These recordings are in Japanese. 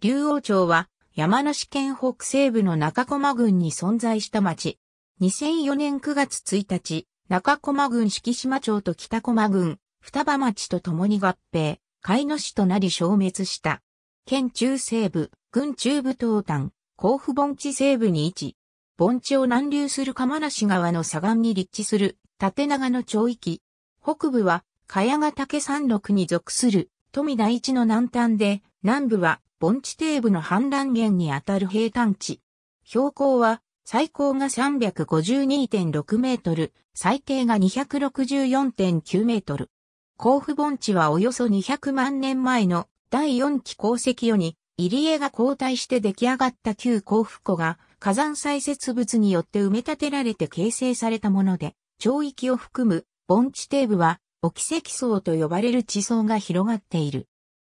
竜王町は山梨県北西部の中駒郡に存在した町。2004年9月1日、中駒郡敷島町と北駒郡、双葉町と共に合併、海野市となり消滅した。県中西部、郡中部東端、甲府盆地西部に位置。盆地を南流する釜梨川の左岸に立地する縦長の町域。北部は、茅ヶ岳山麓に属する富田一の南端で、南部は盆地底部の氾濫源にあたる平坦地。標高は最高が352.6メートル、最低が264.9メートル。甲府盆地はおよそ200万年前の第4期鉱石より、入江が交代して出来上がった旧甲府湖が火山砕設物によって埋め立てられて形成されたもので、町域を含む盆地底部は、沖石層と呼ばれる地層が広がっている。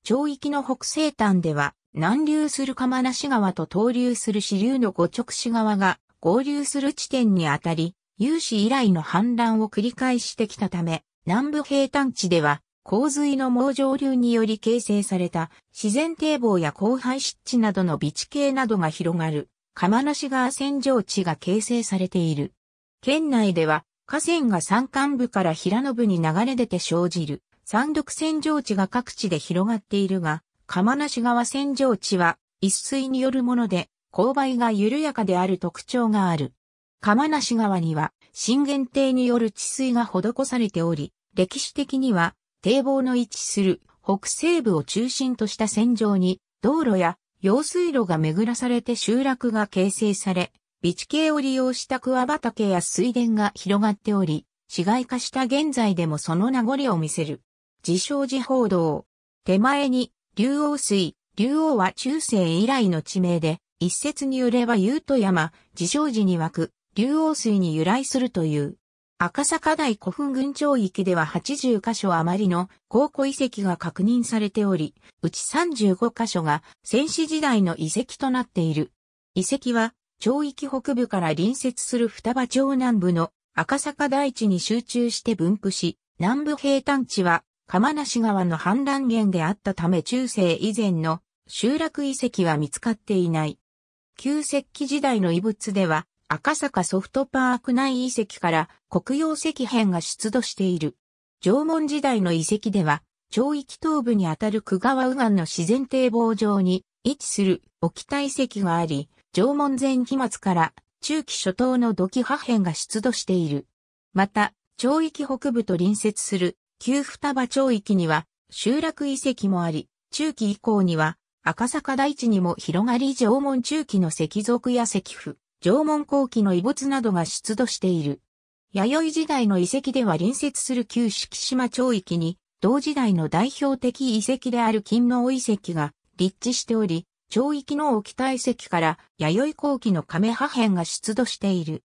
町域の北西端では、南流する釜無川と東流する支流の五直市川が合流する地点にあたり、有志以来の氾濫を繰り返してきたため、南部平坦地では、洪水の猛上流により形成された自然堤防や荒廃湿地などの備地形などが広がる、釜無川線状地が形成されている。県内では、河川が山間部から平野部に流れ出て生じる山陸扇状地が各地で広がっているが、釜無川扇状地は一水によるもので、勾配が緩やかである特徴がある。釜無川には、震源堤による治水が施されており、歴史的には、堤防の位置する北西部を中心とした戦場に、道路や用水路が巡らされて集落が形成され、備地形を利用した桑畑や水田が広がっており、市街化した現在でもその名残を見せる。自称寺報道。手前に、竜王水、竜王は中世以来の地名で、一説によれば優斗山、自称寺に湧く、竜王水に由来するという。赤坂台古墳群町域では80カ所余りの考古遺跡が確認されており、うち35カ所が戦死時代の遺跡となっている。遺跡は、町域北部から隣接する双葉町南部の赤坂台地に集中して分布し、南部平坦地は釜梨川の氾濫源であったため中世以前の集落遺跡は見つかっていない。旧石器時代の遺物では赤坂ソフトパーク内遺跡から黒曜石片が出土している。縄文時代の遺跡では、町域東部にあたる久川右岸の自然堤防上に位置する沖田遺跡があり、縄文前期末から中期初頭の土器破片が出土している。また、町域北部と隣接する旧双葉町域には集落遺跡もあり、中期以降には赤坂大地にも広がり縄文中期の石族や石符、縄文後期の遺物などが出土している。弥生時代の遺跡では隣接する旧敷島町域に、同時代の代表的遺跡である金の遺跡が立地しており、町域の田遺跡から弥生後期の亀破片が出土している。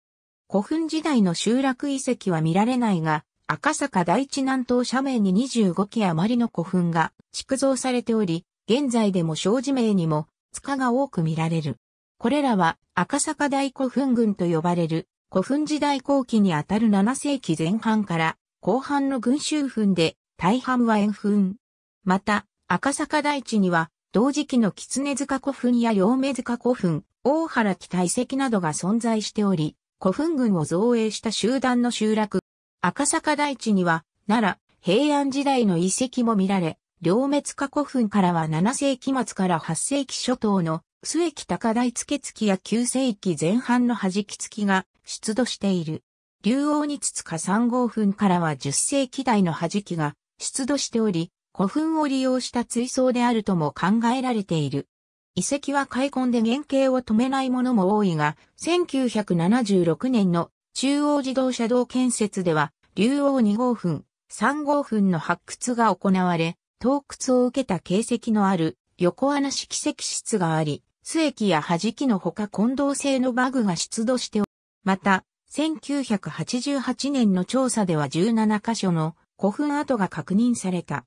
古墳時代の集落遺跡は見られないが、赤坂第一南東斜面に25基余りの古墳が築造されており、現在でも小子名にも塚が多く見られる。これらは赤坂大古墳群と呼ばれる古墳時代後期にあたる7世紀前半から後半の群衆墳で大半は円墳。また赤坂大地には同時期の狐塚古墳や両目塚古墳、大原北遺跡などが存在しており、古墳群を造営した集団の集落赤坂台地には、奈良、平安時代の遺跡も見られ、両滅化古墳からは7世紀末から8世紀初頭の末期高台付付や9世紀前半の弾き付きが出土している。竜王に筒か3号墳からは10世紀代の弾きが出土しており、古墳を利用した追葬であるとも考えられている。遺跡は開墾で原型を止めないものも多いが、1976年の中央自動車道建設では竜王2号墳、3号墳の発掘が行われ、洞窟を受けた形跡のある横穴式石室があり、須液や弾きのほか混同性のバグが出土しており、また、1988年の調査では17カ所の古墳跡が確認された。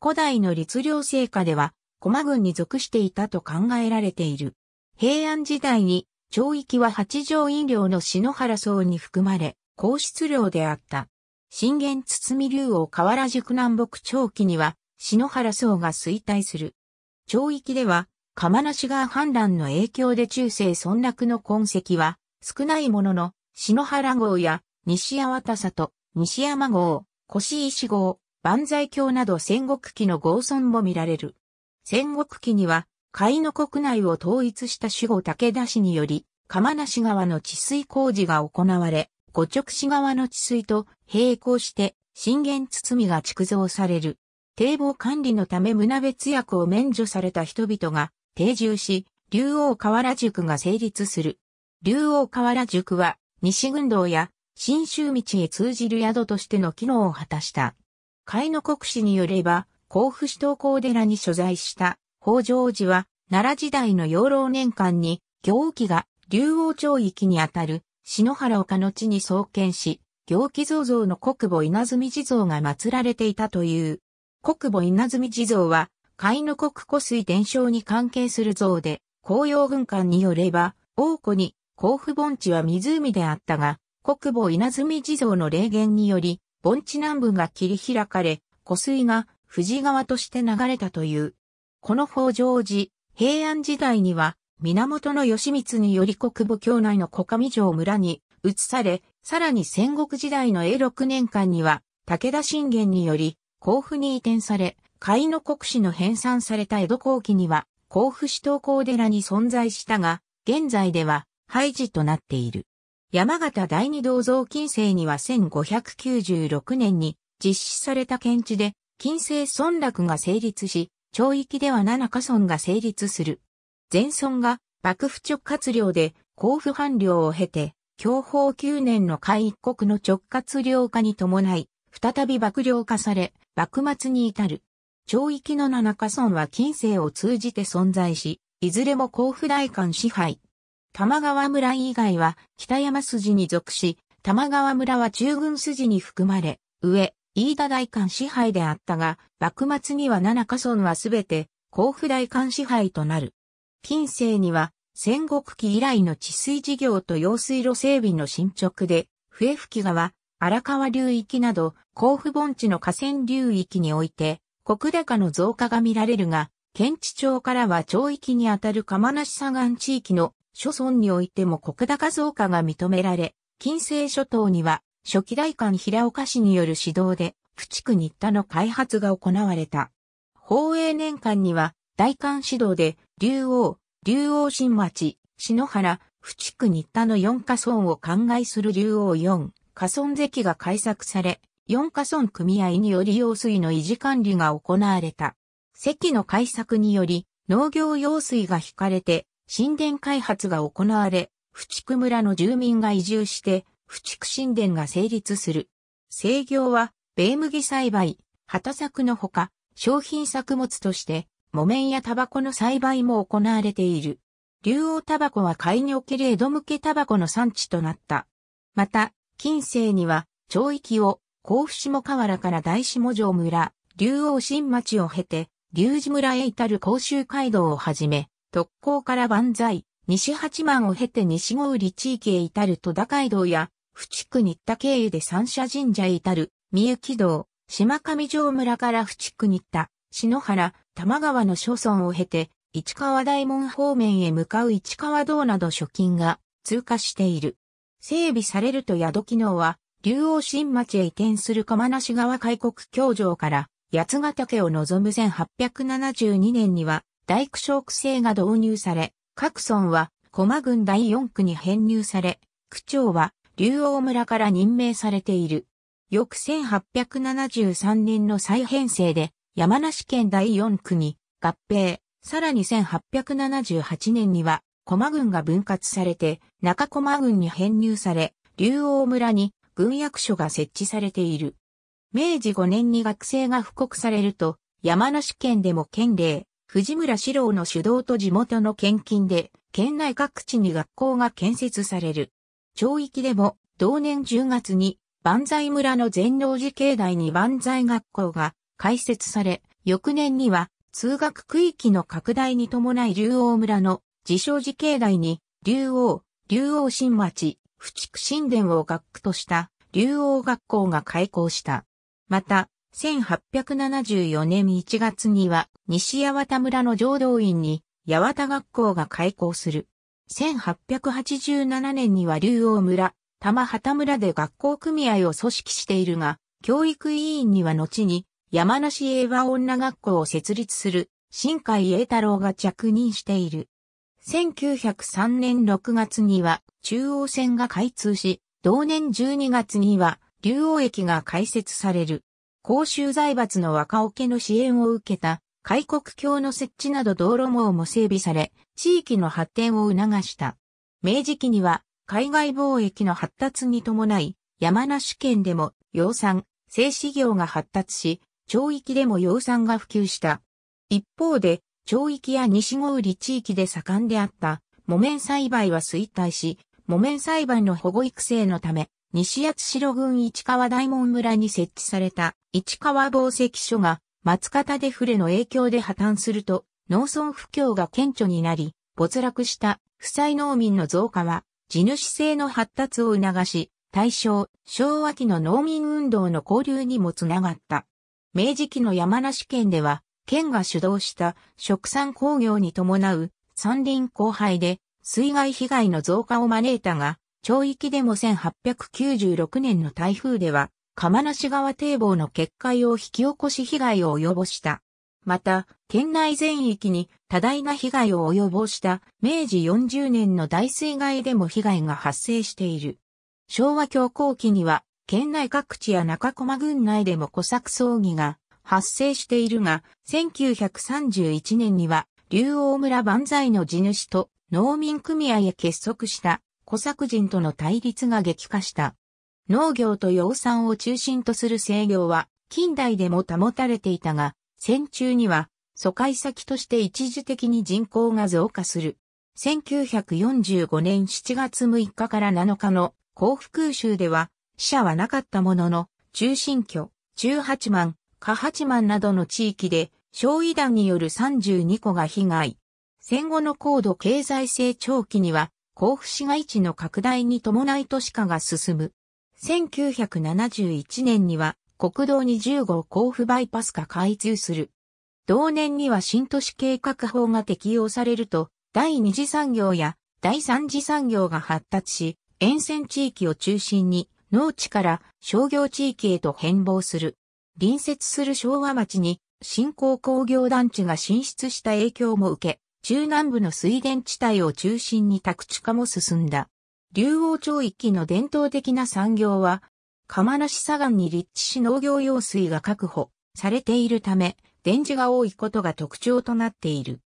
古代の律令聖下では、駒群に属していたと考えられている。平安時代に、町域は八条院領の篠原荘に含まれ、皇室領であった。震源堤竜王河原宿南北長期には、篠原層が衰退する。長域では、釜梨川氾濫の影響で中世村落の痕跡は、少ないものの、篠原号や西八田里、西山号、越石号、万歳橋など戦国期の豪村も見られる。戦国期には、海の国内を統一した守護武田氏により、釜梨川の治水工事が行われ、五直市側の治水と並行して震源包みが築造される。堤防管理のため胸別役を免除された人々が定住し、竜王河原塾が成立する。竜王河原塾は西群道や新州道へ通じる宿としての機能を果たした。海の国史によれば、甲府市東高寺に所在した北条寺は奈良時代の養老年間に行基が竜王町域にあたる篠原岡の地に創建し、行基造像の国母稲積地蔵が祀られていたという。国母稲積地蔵は、海の国湖水伝承に関係する像で、紅葉軍艦によれば、王湖に、甲府盆地は湖であったが、国母稲積地蔵の霊言により、盆地南部が切り開かれ、湖水が富士川として流れたという。この北条寺、平安時代には、源義満により国母境内の小上城村に移され、さらに戦国時代の永6年間には、武田信玄により、甲府に移転され、海の国史の編纂された江戸後期には、甲府市東高寺に存在したが、現在では、廃寺となっている。山形第二銅像近世には1596年に実施された検地で、近世村落が成立し、町域では七カ村が成立する。全村が幕府直轄領で、甲府藩領を経て、享保九年の海一国の直轄領化に伴い、再び幕領化され、幕末に至る。長域の七カ村は近世を通じて存在し、いずれも甲府大官支配。玉川村以外は北山筋に属し、玉川村は中軍筋に含まれ、上、飯田大官支配であったが、幕末には七カ村はすべて甲府大官支配となる。近世には戦国期以来の治水事業と用水路整備の進捗で、笛吹川、荒川流域など、甲府盆地の河川流域において、国高の増加が見られるが、県知町からは町域にあたる釜無左岸地域の諸村においても国高増加が認められ、近世諸島には初期大官平岡市による指導で、駆逐日田の開発が行われた。宝永年間には、大官指導で、竜王、竜王新町、篠原、府地区新田の4カ村を管外する竜王4、カ村関が開削され、4カ村組合により用水の維持管理が行われた。関の開削により、農業用水が引かれて、神殿開発が行われ、府地区村の住民が移住して、府地区神殿が成立する。制業は、米麦栽培、畑作のほか、商品作物として、木綿やタバコの栽培も行われている。竜王タバコは海における江戸向けタバコの産地となった。また、近世には、町域を、甲府下河原から大下城村、竜王新町を経て、竜寺村へ至る甲州街道をはじめ、特攻から万歳、西八幡を経て西郷里地域へ至る戸田街道や、府地区新田経由で三社神社へ至る、三幸道、島上城村から府地区新田、篠原、多摩川の諸村を経て、市川大門方面へ向かう市川道など諸近が通過している。整備されると宿機能は、竜王新町へ移転する釜梨川開国教場から八ヶ岳を望む1872年には大工小区制が導入され、各村は駒郡第四区に編入され、区長は竜王村から任命されている。翌1873年の再編成で山梨県第四区に合併、さらに1878年には、駒郡が分割されて、中駒郡に編入され、竜王村に軍役所が設置されている。明治5年に学生が布告されると、山梨県でも県令、藤村四郎の主導と地元の献金で、県内各地に学校が建設される。町域でも、同年10月に、万歳村の全農寺境内に万歳学校が開設され、翌年には通学区域の拡大に伴い竜王村の自称寺境内に竜王、竜王新町、府畜神殿を学区とした竜王学校が開校した。また、1874年1月には西八幡村の浄土院に八幡学校が開校する。1887年には竜王村、玉畑村で学校組合を組織しているが、教育委員には後に山梨英和女学校を設立する新海栄太郎が着任している。1903年6月には中央線が開通し、同年12月には竜王駅が開設される。公衆財閥の若桶の支援を受けた、開国橋の設置など道路網も整備され、地域の発展を促した。明治期には、海外貿易の発達に伴い、山梨県でも、養蚕、製紙業が発達し、町域でも養蚕が普及した。一方で、町域や西郷里地域で盛んであった木綿栽培は衰退し、木綿栽培の保護育成のため、西八代郡市川大門村に設置された市川防石所が松方デフレの影響で破綻すると農村不況が顕著になり、没落した不採農民の増加は地主性の発達を促し、大正、昭和期の農民運動の交流にもつながった。明治期の山梨県では、県が主導した食産工業に伴う山林荒廃で水害被害の増加を招いたが、町域でも1896年の台風では、釜梨川堤防の決壊を引き起こし被害を及ぼした。また、県内全域に多大な被害を及ぼした明治40年の大水害でも被害が発生している。昭和恐慌期には県内各地や中駒郡内でも小作葬儀が発生しているが、1931年には、竜王村万歳の地主と農民組合へ結束した小作人との対立が激化した。農業と養蚕を中心とする制御は近代でも保たれていたが、戦中には疎開先として一時的に人口が増加する。1945年7月6日から7日の幸福襲では死者はなかったものの、中心居、中八万、下八万などの地域で、焼夷弾による32個が被害。戦後の高度経済成長期には、甲府市街地の拡大に伴い都市化が進む。1971年には、国道20号甲府バイパスが開通する。同年には新都市計画法が適用されると、第二次産業や第三次産業が発達し、沿線地域を中心に農地から商業地域へと変貌する。隣接する昭和町に新興工業団地が進出した影響も受け、中南部の水田地帯を中心に宅地化も進んだ。竜王町域の伝統的な産業は、釜無砂岩に立地し農業用水が確保されているため、電磁が多いことが特徴となっている。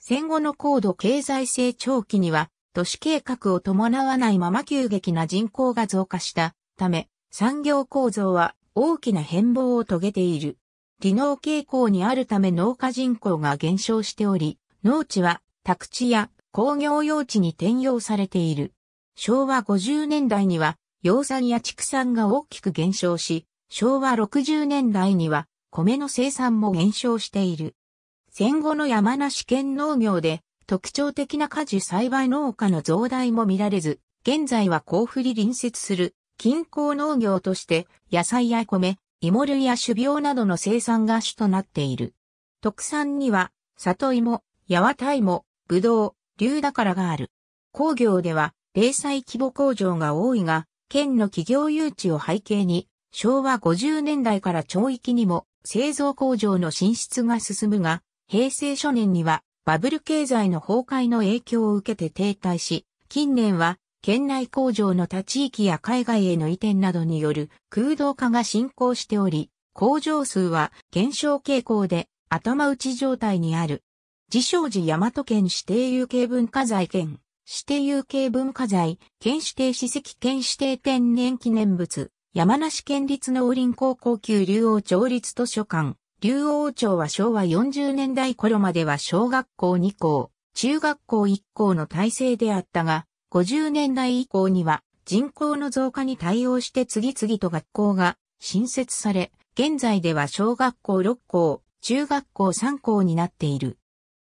戦後の高度経済成長期には、都市計画を伴わないまま急激な人口が増加したため、産業構造は大きな変貌を遂げている。離農傾向にあるため農家人口が減少しており、農地は宅地や工業用地に転用されている。昭和50年代には、養蚕や畜産が大きく減少し、昭和60年代には、米の生産も減少している。戦後の山梨県農業で、特徴的な果樹栽培農家の増大も見られず、現在は甲府に隣接する近郊農業として野菜や米、芋類や種苗などの生産が主となっている。特産には、里芋、八幡芋、ぶどう、竜だからがある。工業では、零細規模工場が多いが、県の企業誘致を背景に、昭和50年代から町域にも製造工場の進出が進むが、平成初年にはバブル経済の崩壊の影響を受けて停滞し、近年は県内工場の他地域や海外への移転などによる空洞化が進行しており、工場数は減少傾向で頭打ち状態にある。自称寺大和県指定有形文化財県、指定有形文化財、県指定史跡県指定天然記念物、山梨県立農林高校級竜王町立図書館。竜王町は昭和40年代頃までは小学校2校、中学校1校の体制であったが、50年代以降には人口の増加に対応して次々と学校が新設され、現在では小学校6校、中学校3校になっている。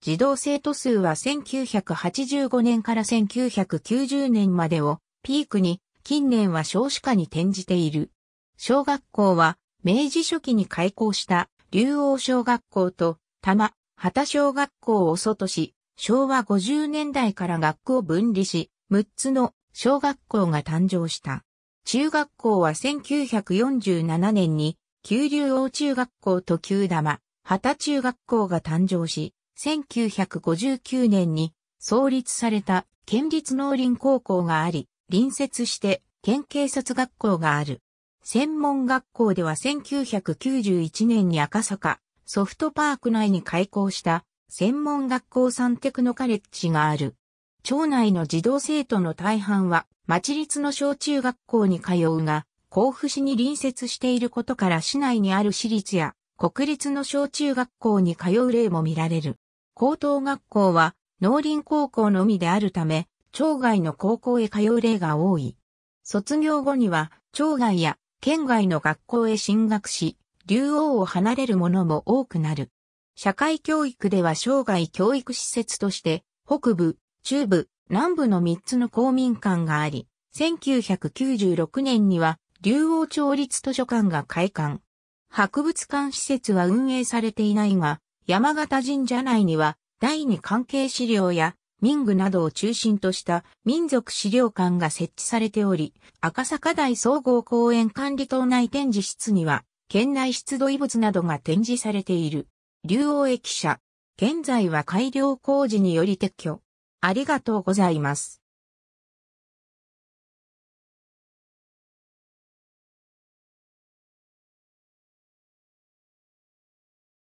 児童生徒数は1985年から1990年までをピークに近年は少子化に転じている。小学校は明治初期に開校した竜王小学校と玉、畑小学校を外し、昭和50年代から学校を分離し、6つの小学校が誕生した。中学校は1947年に、九竜王中学校と九玉、旗中学校が誕生し、1959年に創立された県立農林高校があり、隣接して県警察学校がある。専門学校では1991年に赤坂ソフトパーク内に開校した専門学校サンテクノカレッジがある。町内の児童生徒の大半は、町立の小中学校に通うが、甲府市に隣接していることから市内にある私立や国立の小中学校に通う例も見られる。高等学校は農林高校のみであるため、町外の高校へ通う例が多い。卒業後には、町外や県外の学校へ進学し、竜王を離れる者も多くなる。社会教育では生涯教育施設として、北部、中部、南部の3つの公民館があり、1996年には竜王町立図書館が開館。博物館施設は運営されていないが、山形神社内には第二関係資料や民具などを中心とした民族資料館が設置されており、赤坂台総合公園管理棟内展示室には、県内出土遺物などが展示されている。竜王駅舎。現在は改良工事により撤去。ありがとうございます。